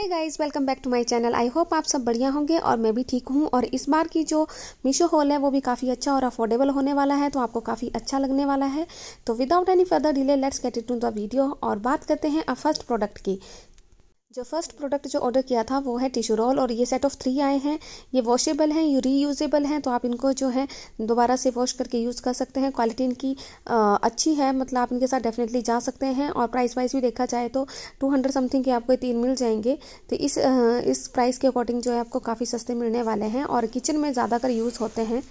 hey guys welcome back to my channel I hope आप सब बढ़िया होंगे और मैं भी ठीक हूँ और इस बार की जो मीशो हॉल है वो भी काफ़ी अच्छा और अफोर्डेबल होने वाला है तो आपको काफ़ी अच्छा लगने वाला है तो without any further delay let's get it to the video और बात करते हैं अब फर्स्ट प्रोडक्ट की जो फर्स्ट प्रोडक्ट जो ऑर्डर किया था वो है टिशू रोल और ये सेट ऑफ थ्री आए हैं ये वॉशेबल हैं ये रीयूजेबल हैं तो आप इनको जो है दोबारा से वॉश करके यूज़ कर सकते हैं क्वालिटी इनकी आ, अच्छी है मतलब आप इनके साथ डेफिनेटली जा सकते हैं और प्राइस वाइज भी देखा जाए तो टू हंड्रेड समथिंग के आपको तीन मिल जाएंगे तो इस आ, इस प्राइस के अकॉर्डिंग जो है आपको काफ़ी सस्ते मिलने वाले हैं और किचन में ज़्यादातर यूज़ होते हैं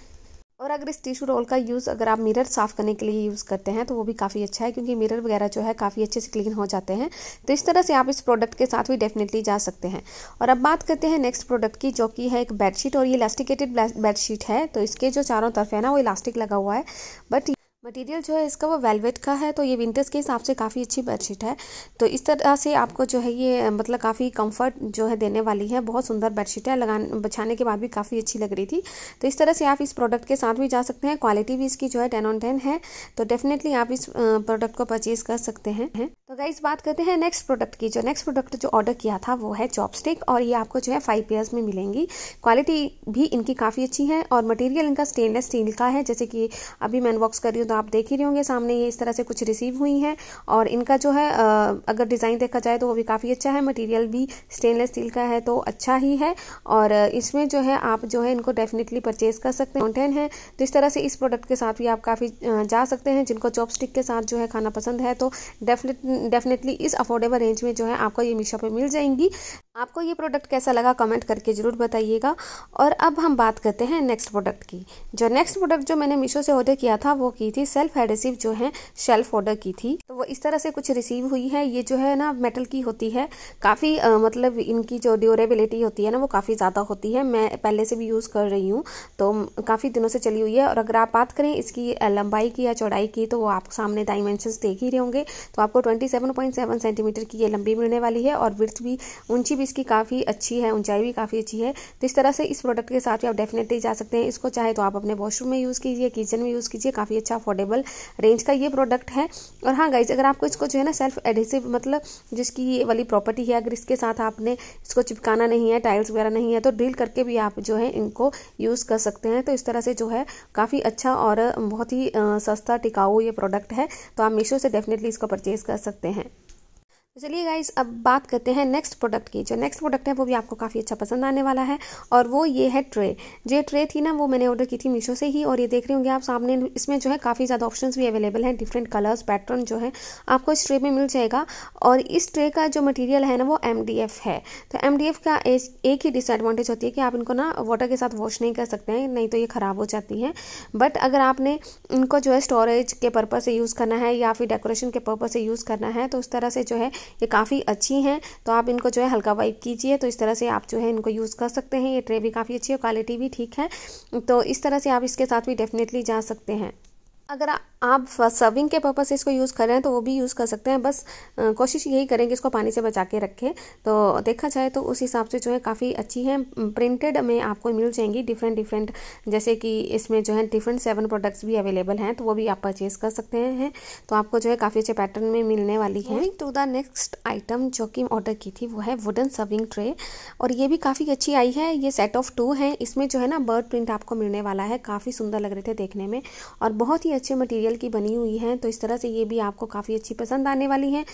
और अगर इस टिशू रोल का यूज़ अगर आप मिरर साफ़ करने के लिए यूज़ करते हैं तो वो भी काफ़ी अच्छा है क्योंकि मिरर वगैरह जो है काफ़ी अच्छे से क्लीन हो जाते हैं तो इस तरह से आप इस प्रोडक्ट के साथ भी डेफिनेटली जा सकते हैं और अब बात करते हैं नेक्स्ट प्रोडक्ट की जो कि है एक बेडशीट और ये इलास्टिकेटेड बेडशीट है तो इसके जो चारों तरफ है ना वो इलास्टिक लगा हुआ है बट मटेरियल जो है इसका वो वेलवेट का है तो ये विंटर्स के हिसाब से काफ़ी अच्छी बेडशीट है तो इस तरह से आपको जो है ये मतलब काफ़ी कंफर्ट जो है देने वाली है बहुत सुंदर बेडशीट है लगा बछाने के बाद भी काफ़ी अच्छी लग रही थी तो इस तरह से आप इस प्रोडक्ट के साथ भी जा सकते हैं क्वालिटी भी इसकी जो है टेन ऑन टेन है तो डेफिनेटली आप इस प्रोडक्ट को परचेज़ कर सकते हैं तो अगर बात करते हैं नेक्स्ट प्रोडक्ट की जो नेक्स्ट प्रोडक्ट जो ऑर्डर किया था वो है चॉपस्टिक और ये आपको जो है फाइव पेयर्स में मिलेंगी क्वालिटी भी इनकी काफ़ी अच्छी है और मटेरियल इनका स्टेनलेस स्टील का है जैसे कि अभी मैं अनबॉक्स कर रही हूँ तो आप देख ही रहे होंगे सामने ये इस तरह से कुछ रिसीव हुई हैं और इनका जो है अगर डिज़ाइन देखा जाए तो वो भी काफ़ी अच्छा है मटेरियल भी स्टेनलेस स्टील का है तो अच्छा ही है और इसमें जो है आप जो है इनको डेफिनेटली परचेज कर सकते हैं माउंटेन है तो इस तरह से इस प्रोडक्ट के साथ भी आप काफ़ी जा सकते हैं जिनको चॉप के साथ जो है खाना पसंद है तो डेफिनेटली इस अफोर्डेबल रेंज में जो है आपको ये मीशो पर मिल जाएंगी आपको ये प्रोडक्ट कैसा लगा कमेंट करके ज़रूर बताइएगा और अब हम बात करते हैं नेक्स्ट प्रोडक्ट की जो नेक्स्ट प्रोडक्ट जो मैंने मीशो से ऑर्डर किया था वो की थी सेल्फ एडेसिव जो है शेल्फ ऑर्डर की थी तो वो इस तरह से कुछ रिसीव हुई है ये जो है ना मेटल की होती है काफ़ी मतलब इनकी जो ड्यूरेबिलिटी होती है ना वो काफ़ी ज़्यादा होती है मैं पहले से भी यूज़ कर रही हूँ तो काफ़ी दिनों से चली हुई है और अगर आप बात करें इसकी लंबाई की या चौड़ाई की तो वो आप सामने डाइमेंशन देख ही रहे होंगे तो आपको ट्वेंटी सेंटीमीटर की ये लंबी मिलने वाली है और विर्थ भी ऊंची भी इसकी काफ़ी अच्छी है ऊंचाई भी काफ़ी अच्छी है तो इस तरह से इस प्रोडक्ट के साथ भी आप डेफिनेटली जा सकते हैं इसको चाहे तो आप अपने वॉशरूम में यूज़ कीजिए किचन में यूज़ कीजिए काफ़ी अच्छा अफोर्डेबल रेंज का ये प्रोडक्ट है और हाँ गाइज अगर आपको इसको जो है ना सेल्फ एडहेसिव मतलब जिसकी ये वाली प्रॉपर्टी है अगर इसके साथ आपने इसको चिपकाना नहीं है टाइल्स वगैरह नहीं है तो ड्रिल करके भी आप जो है इनको यूज़ कर सकते हैं तो इस तरह से जो है काफ़ी अच्छा और बहुत ही सस्ता टिकाऊ ये प्रोडक्ट है तो आप मीशो से डेफिनेटली इसको परचेज़ कर सकते हैं चलिए गाइस अब बात करते हैं नेक्स्ट प्रोडक्ट की जो नेक्स्ट प्रोडक्ट है वो भी आपको काफ़ी अच्छा पसंद आने वाला है और वो ये है ट्रे जो ट्रे थी ना वो मैंने ऑर्डर की थी मीशो से ही और ये देख रहे होंगे आप सामने इसमें जो है काफ़ी ज़्यादा ऑप्शंस भी अवेलेबल हैं डिफरेंट कलर्स पैटर्न जो है आपको इस ट्रे में मिल जाएगा और इस ट्रे का जो मटीरियल है ना वो एम है तो एम का एक ही डिसएडवाटेज होती है कि आप इनको ना वाटर के साथ वॉश नहीं कर सकते हैं नहीं तो ये ख़राब हो जाती है बट अगर आपने इनको जो है स्टोरेज के पर्पज़ से यूज़ करना है या फिर डेकोरेशन के पर्पज़ से यूज़ करना है तो उस तरह से जो है ये काफ़ी अच्छी हैं तो आप इनको जो है हल्का वाइप कीजिए तो इस तरह से आप जो है इनको यूज़ कर सकते हैं ये ट्रे भी काफ़ी अच्छी है क्वालिटी भी ठीक है तो इस तरह से आप इसके साथ भी डेफिनेटली जा सकते हैं अगर आप सर्विंग के पर्पज़ से इसको यूज़ कर रहे हैं तो वो भी यूज़ कर सकते हैं बस कोशिश यही करें कि इसको पानी से बचा के रखें तो देखा जाए तो उस हिसाब से जो है काफ़ी अच्छी है प्रिंटेड में आपको मिल जाएंगी डिफरेंट डिफरेंट जैसे कि इसमें जो है डिफरेंट सेवन प्रोडक्ट्स भी अवेलेबल हैं तो वो भी आप परचेज़ कर सकते हैं तो आपको जो है काफ़ी अच्छे पैटर्न में मिलने वाली है टू द नेक्स्ट आइटम जो कि ऑर्डर की थी वो है वुडन सर्विंग ट्रे और ये भी काफ़ी अच्छी आई है ये सेट ऑफ टू है इसमें जो है ना बर्ड प्रिंट आपको मिलने वाला है काफ़ी सुंदर लग रहे थे देखने में और बहुत ही अच्छे मटेरियल की बनी हुई हैं तो इस तरह से ये भी आपको काफ़ी अच्छी पसंद आने वाली हैं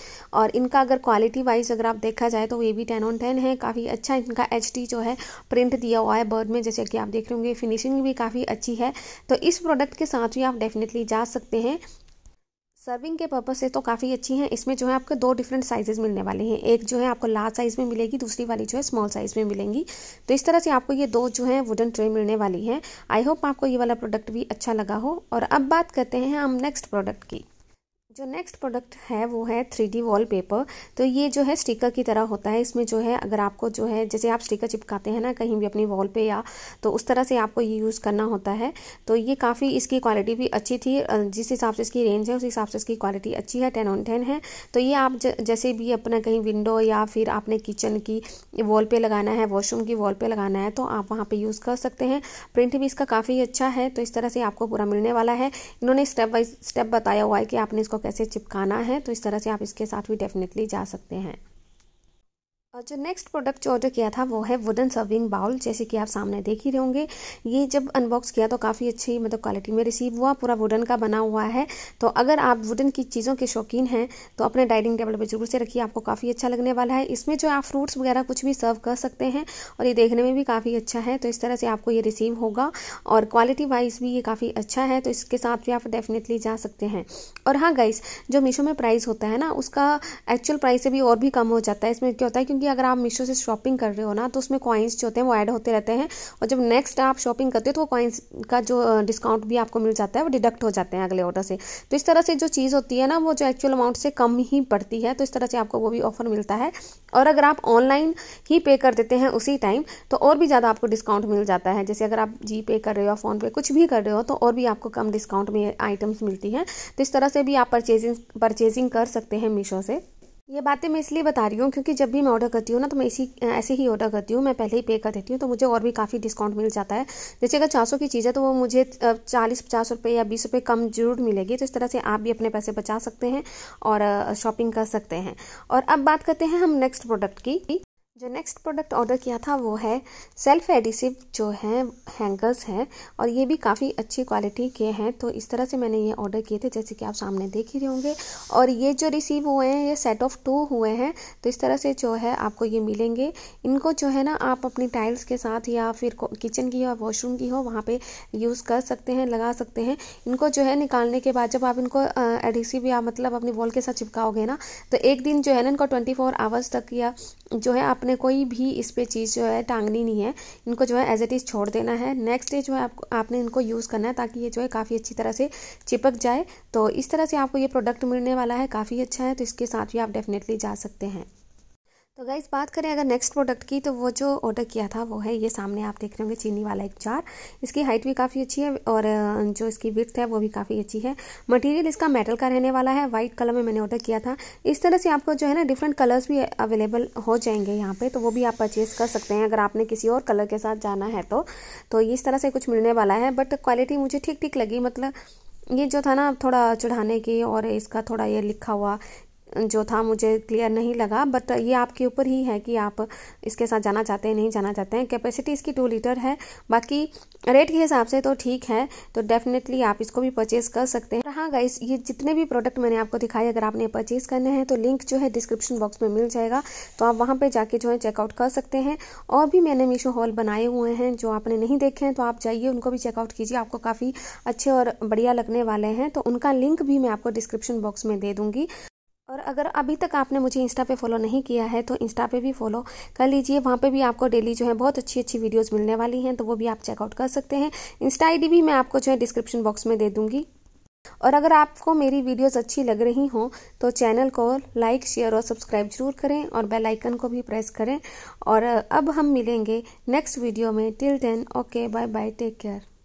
और इनका अगर क्वालिटी वाइज अगर आप देखा जाए तो ये भी टेन ऑन टेन है काफ़ी अच्छा इनका एच जो है प्रिंट दिया हुआ है बर्ड में जैसे कि आप देख रहे होंगे फिनिशिंग भी काफ़ी अच्छी है तो इस प्रोडक्ट के साथ भी आप डेफिनेटली जा सकते हैं सर्विंग के पर्पज से तो काफ़ी अच्छी हैं इसमें जो है आपको दो डिफरेंट साइजेज़ मिलने वाले हैं एक जो है आपको लार्ज साइज़ में मिलेगी दूसरी वाली जो है स्मॉल साइज़ में मिलेंगी तो इस तरह से आपको ये दो जो है वुडन ट्रे मिलने वाली हैं आई होप आपको ये वाला प्रोडक्ट भी अच्छा लगा हो और अब बात करते हैं हम नेक्स्ट प्रोडक्ट की जो नेक्स्ट प्रोडक्ट है वो है थ्री डी वॉल पेपर तो ये जो है स्टिकर की तरह होता है इसमें जो है अगर आपको जो है जैसे आप स्टिकर चिपकाते हैं ना कहीं भी अपनी वॉल पे या तो उस तरह से आपको ये यूज़ करना होता है तो ये काफ़ी इसकी क्वालिटी भी अच्छी थी जिस हिसाब से इसकी रेंज है उस हिसाब से इसकी क्वालिटी अच्छी है टेन ऑन टेन है तो ये आप जैसे भी अपना कहीं विंडो या फिर आपने किचन की वॉल पर लगाना है वॉशरूम की वॉल पर लगाना है तो आप वहाँ पर यूज़ कर सकते हैं प्रिंट भी इसका काफ़ी अच्छा है तो इस तरह से आपको पूरा मिलने वाला है इन्होंने स्टेप बाई स्टेप बताया हुआ है कि आपने इसको कैसे चिपकाना है तो इस तरह से आप इसके साथ भी डेफिनेटली जा सकते हैं और जो नेक्स्ट प्रोडक्ट जो ऑर्डर किया था वो है वुडन सर्विंग बाउल जैसे कि आप सामने देख ही रहे होंगे ये जब अनबॉक्स किया तो काफ़ी अच्छी मतलब क्वालिटी में रिसीव हुआ पूरा वुडन का बना हुआ है तो अगर आप वुडन की चीज़ों के शौकीन हैं तो अपने डाइनिंग टेबल पर जरूर से रखिए आपको काफ़ी अच्छा लगने वाला है इसमें जो आप फ्रूट्स वगैरह कुछ भी सर्व कर सकते हैं और ये देखने में भी काफ़ी अच्छा है तो इस तरह से आपको ये रिसीव होगा और क्वालिटी वाइज भी ये काफ़ी अच्छा है तो इसके साथ भी आप डेफिनेटली जा सकते हैं और हाँ गाइस जो मीशो में प्राइस होता है ना उसका एक्चुअल प्राइस से भी और भी कम हो जाता है इसमें क्या होता है क्योंकि भी अगर आप मीशो से शॉपिंग कर रहे हो ना तो उसमें कॉइन्स जो होते हैं वो ऐड होते रहते हैं और जब नेक्स्ट आप शॉपिंग करते हो तो वो कॉइन्स का जो डिस्काउंट भी आपको मिल जाता है वो डिडक्ट हो जाते हैं अगले ऑर्डर से तो इस तरह से जो चीज़ होती है ना वो जो एक्चुअल अमाउंट से कम ही पड़ती है तो इस तरह से आपको वो भी ऑफर मिलता है और अगर आप ऑनलाइन ही पे कर देते हैं उसी टाइम तो और भी ज़्यादा आपको डिस्काउंट मिल जाता है जैसे अगर आप जी पे कर रहे हो फ़ोन पे कुछ भी कर रहे हो तो और भी आपको कम डिस्काउंट में आइटम्स मिलती हैं तो इस तरह से भी आप परचेजिंग परचेजिंग कर सकते हैं मीशो से ये बातें मैं इसलिए बता रही हूँ क्योंकि जब भी मैं ऑर्डर करती हूँ ना तो मैं इसी ऐसे ही ऑर्डर करती हूँ मैं पहले ही पे कर देती हूँ तो मुझे और भी काफ़ी डिस्काउंट मिल जाता है जैसे अगर चार सौ की चीज़ है तो वो मुझे चालीस पचास रुपये या बीस रुपये कम जरूर मिलेगी तो इस तरह से आप भी अपने पैसे बचा सकते हैं और शॉपिंग कर सकते हैं और अब बात करते हैं हम नेक्स्ट प्रोडक्ट की जो नेक्स्ट प्रोडक्ट ऑर्डर किया था वो है सेल्फ एडिसिव जो है हैंगर्स हैं और ये भी काफ़ी अच्छी क्वालिटी के हैं तो इस तरह से मैंने ये ऑर्डर किए थे जैसे कि आप सामने देख ही रहे होंगे और ये जो रिसीव हुए हैं ये सेट ऑफ टू हुए हैं तो इस तरह से जो है आपको ये मिलेंगे इनको जो है ना आप अपनी टाइल्स के साथ या फिर किचन की या वॉशरूम की हो वहाँ पर यूज़ कर सकते हैं लगा सकते हैं इनको जो है निकालने के बाद जब आप इनको एडिसिव या मतलब अपनी वॉल के साथ चिपकाओगे ना तो एक दिन जो है ना इनको ट्वेंटी आवर्स तक या जो है आपने कोई भी इस पर चीज़ जो है टांगनी नहीं है इनको जो है एज इट इज़ छोड़ देना है नेक्स्ट डे जो है आपको आपने इनको यूज़ करना है ताकि ये जो है काफ़ी अच्छी तरह से चिपक जाए तो इस तरह से आपको ये प्रोडक्ट मिलने वाला है काफ़ी अच्छा है तो इसके साथ भी आप डेफिनेटली जा सकते हैं तो गाइस बात करें अगर नेक्स्ट प्रोडक्ट की तो वो जो ऑर्डर किया था वो है ये सामने आप देख रहे होंगे चीनी वाला एक जार इसकी हाइट भी काफ़ी अच्छी है और जो इसकी विथ है वो भी काफ़ी अच्छी है मटेरियल इसका मेटल का रहने वाला है वाइट कलर में मैंने ऑर्डर किया था इस तरह से आपको जो है ना डिफरेंट कलर्स भी अवेलेबल हो जाएंगे यहाँ पर तो वो भी आप परचेज कर सकते हैं अगर आपने किसी और कलर के साथ जाना है तो, तो इस तरह से कुछ मिलने वाला है बट क्वालिटी मुझे ठीक ठीक लगी मतलब ये जो था ना थोड़ा चढ़ाने की और इसका थोड़ा ये लिखा हुआ जो था मुझे क्लियर नहीं लगा बट ये आपके ऊपर ही है कि आप इसके साथ जाना चाहते हैं नहीं जाना चाहते हैं कैपेसिटी इसकी टू लीटर है बाकी रेट के हिसाब से तो ठीक है तो डेफिनेटली आप इसको भी परचेज़ कर सकते हैं हाँ गाइस ये जितने भी प्रोडक्ट मैंने आपको दिखाई अगर आपने परचेज़ करने हैं तो लिंक जो है डिस्क्रिप्शन बॉक्स में मिल जाएगा तो आप वहाँ पर जाके जो है चेकआउट कर सकते हैं और भी मैंने मीशो हॉल बनाए हुए हैं जो आपने नहीं देखे हैं तो आप जाइए उनको भी चेकआउट कीजिए आपको काफ़ी अच्छे और बढ़िया लगने वाले हैं तो उनका लिंक भी मैं आपको डिस्क्रिप्शन बॉक्स में दे दूँगी और अगर अभी तक आपने मुझे इंस्टा पे फॉलो नहीं किया है तो इंस्टा पे भी फॉलो कर लीजिए वहाँ पे भी आपको डेली जो है बहुत अच्छी अच्छी वीडियोस मिलने वाली हैं तो वो भी आप चेकआउट कर सकते हैं इंस्टा आईडी भी मैं आपको जो है डिस्क्रिप्शन बॉक्स में दे दूँगी और अगर आपको मेरी वीडियोस अच्छी लग रही हों तो चैनल को लाइक शेयर और सब्सक्राइब जरूर करें और बेल आइकन को भी प्रेस करें और अब हम मिलेंगे नेक्स्ट वीडियो में till then okay bye bye take care